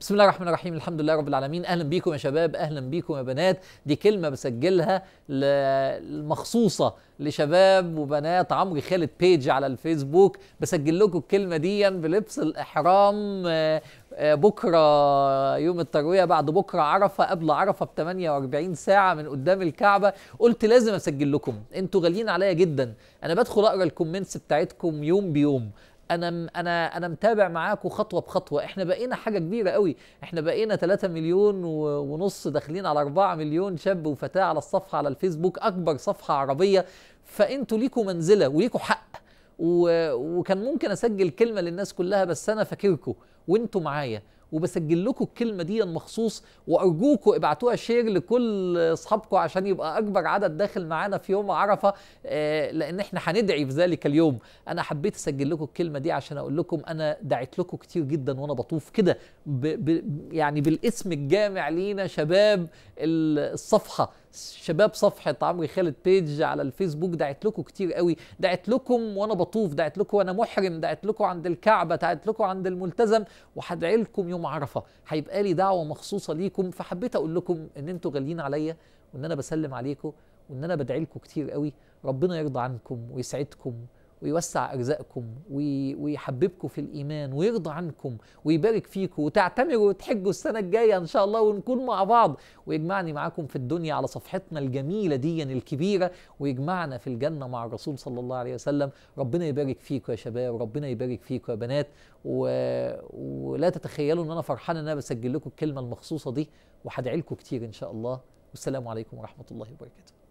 بسم الله الرحمن الرحيم الحمد لله رب العالمين اهلا بيكم يا شباب اهلا بيكم يا بنات دي كلمه بسجلها مخصوصه لشباب وبنات عمرو خالد بيج على الفيسبوك بسجل لكم الكلمه دي بلبس الاحرام آه، آه، بكره يوم الترويه بعد بكره عرفه قبل عرفه ب 48 ساعه من قدام الكعبه قلت لازم اسجل لكم انتوا غاليين عليا جدا انا بدخل اقرا الكومنتس بتاعتكم يوم بيوم انا انا انا متابع معاكم خطوه بخطوه احنا بقينا حاجه كبيره قوي احنا بقينا 3 مليون ونص داخلين على 4 مليون شاب وفتاه على الصفحه على الفيسبوك اكبر صفحه عربيه فانتوا ليكوا منزله وليكوا حق و... وكان ممكن اسجل كلمه للناس كلها بس انا فاكركم وانتوا معايا وبسجل لكم الكلمه دي مخصوص وارجوكم ابعتوها شير لكل اصحابكم عشان يبقى اكبر عدد داخل معانا في يوم عرفه آه، لان احنا هندعي في ذلك اليوم انا حبيت اسجل لكم الكلمه دي عشان اقول لكم انا دعيت لكم كتير جدا وانا بطوف كده يعني بالاسم الجامع لينا شباب الصفحه شباب صفحه عمرو خالد بيج على الفيسبوك دعت لكم كتير قوي دعت لكم وانا بطوف دعت لكم وانا محرم دعت لكم عند الكعبه دعت لكم عند الملتزم وهدعي لكم يوم عرفه هيبقى لي دعوه مخصوصه ليكم فحبيت اقول لكم ان انتوا غاليين عليا وان انا بسلم عليكم وان انا بدعي لكم كتير قوي ربنا يرضى عنكم ويسعدكم ويوسع ارزاقكم ويحببكم في الايمان ويرضى عنكم ويبارك فيكم وتعتمروا وتحجوا السنه الجايه ان شاء الله ونكون مع بعض ويجمعني معاكم في الدنيا على صفحتنا الجميله دي الكبيره ويجمعنا في الجنه مع الرسول صلى الله عليه وسلم ربنا يبارك فيكم يا شباب ربنا يبارك فيكم يا بنات و... ولا تتخيلوا ان انا فرحان ان انا بسجل لكم الكلمه المخصوصه دي وهدعي لكم كتير ان شاء الله والسلام عليكم ورحمه الله وبركاته